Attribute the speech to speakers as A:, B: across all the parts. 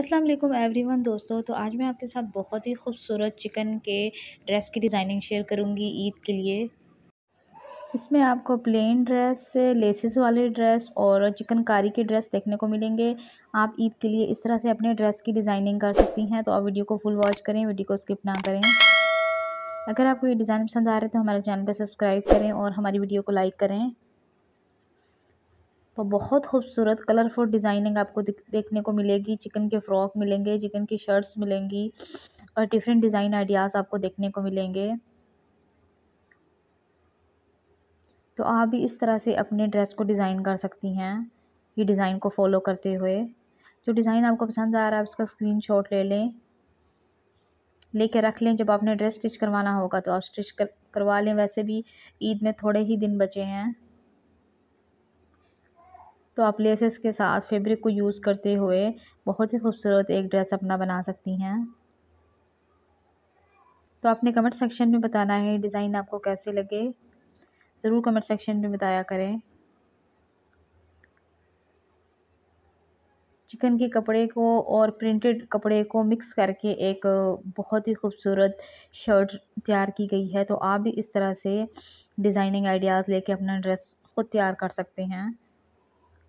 A: अस्सलाम वालेकुम एवरीवन दोस्तों तो आज मैं आपके साथ बहुत ही खूबसूरत चिकन के ड्रेस की डिज़ाइनिंग शेयर करूँगी ईद के लिए इसमें आपको प्लेन ड्रेस लेसेस वाले ड्रेस और चिकनकारी के ड्रेस देखने को मिलेंगे आप ईद के लिए इस तरह से अपने ड्रेस की डिज़ाइनिंग कर सकती हैं तो आप वीडियो को फुल वॉच करें वीडियो को स्किप ना करें अगर आपको ये डिज़ाइन पसंद आ रहा है तो हमारे चैनल पर सब्सक्राइब करें और हमारी वीडियो को लाइक करें और बहुत खूबसूरत कलरफुल डिज़ाइनिंग आपको देखने को मिलेगी चिकन के फ्रॉक मिलेंगे चिकन की शर्ट्स मिलेंगी और डिफरेंट डिज़ाइन आइडियाज़ आपको देखने को मिलेंगे तो आप भी इस तरह से अपने ड्रेस को डिज़ाइन कर सकती हैं ये डिज़ाइन को फॉलो करते हुए जो डिज़ाइन आपको पसंद आ रहा है उसका स्क्रीनशॉट ले लें लेके रख लें जब आपने ड्रेस स्टिच करवाना होगा तो आप स्टिच कर करवा लें वैसे भी ईद में थोड़े ही दिन बचे हैं तो आप लेसेस के साथ फैब्रिक को यूज़ करते हुए बहुत ही खूबसूरत एक ड्रेस अपना बना सकती हैं तो आपने कमेंट सेक्शन में बताना है डिज़ाइन आपको कैसे लगे ज़रूर कमेंट सेक्शन में बताया करें चिकन के कपड़े को और प्रिंटेड कपड़े को मिक्स करके एक बहुत ही खूबसूरत शर्ट तैयार की गई है तो आप भी इस तरह से डिज़ाइनिंग आइडियाज़ लेके अपना ड्रेस खुद तैयार कर सकते हैं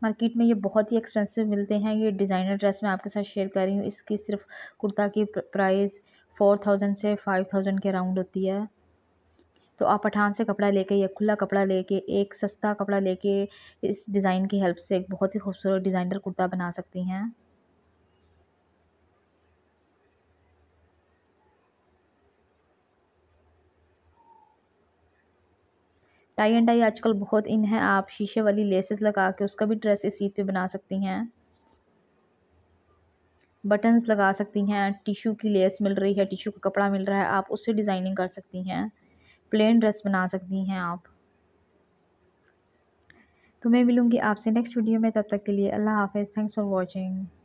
A: मार्केट में ये बहुत ही एक्सपेंसिव मिलते हैं ये डिज़ाइनर ड्रेस मैं आपके साथ शेयर कर रही हूँ इसकी सिर्फ कुर्ता की प्राइस फ़ोर थाउजेंड से फाइव थाउजेंड के अराउंड होती है तो आप पठान से कपड़ा लेके या खुला कपड़ा लेके एक सस्ता कपड़ा लेके इस डिज़ाइन की हेल्प से एक बहुत ही खूबसूरत डिज़ाइनर कुर्ता बना सकती हैं टाई एंड टाई आजकल बहुत इन है आप शीशे वाली लेसेस लगा के उसका भी ड्रेस इस सीट पे बना सकती हैं बटन्स लगा सकती हैं टिशू की लेस मिल रही है टिशू का कपड़ा मिल रहा है आप उससे डिज़ाइनिंग कर सकती हैं प्लेन ड्रेस बना सकती हैं आप तो मैं मिलूँगी आपसे नेक्स्ट वीडियो में तब तक के लिए अल्लाह हाफिज़ थैंक्स फॉर वॉचिंग